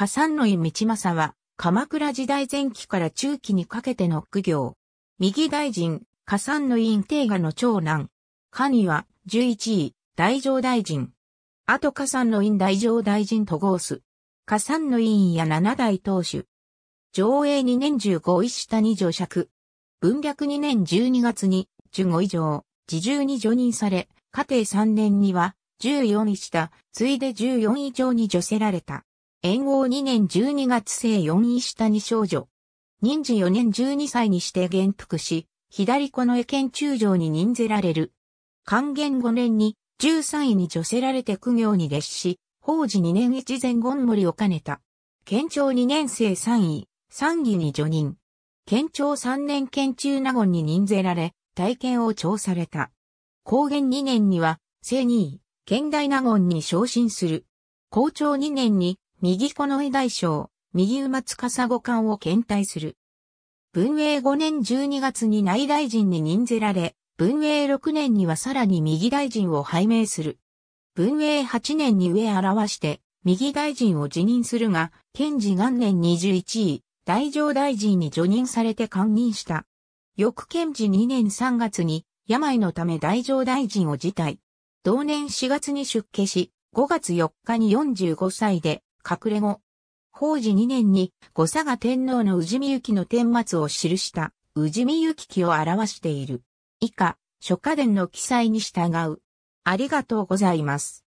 加山の井道政は、鎌倉時代前期から中期にかけての苦行。右大臣、加山の院定賀の長男。カには、11位、大乗大臣。あと加山の院大乗大臣と合す。加山の院や七代当主。上映2年15位下に条尺。文略2年12月に、15以上、自重に除任され、家庭3年には、14位下、ついで14以上に除せられた。延王2年12月生4位下に少女。任時4年12歳にして元服し、左子の絵県中将に任ぜられる。還元5年に13位に助せられて苦行に列し、法事2年越前ゴン森を兼ねた。県庁2年生3位、3位に助任。県庁3年県中納言に任ぜられ、体験を調された。高原2年には、正2位、県大納言に昇進する。校長2年に右近衛大将、右馬司五官を検体する。文永5年12月に内大臣に任ぜられ、文永6年にはさらに右大臣を拝命する。文永8年に上表して、右大臣を辞任するが、検事元年21位、大乗大臣に除任されて官任した。翌検事2年3月に、病のため大乗大臣を辞退。同年4月に出家し、5月4日に45歳で隠れ子。法治2年に、誤佐賀天皇の氏見行の顛末を記した、氏見行記を表している。以下、諸家伝の記載に従う。ありがとうございます。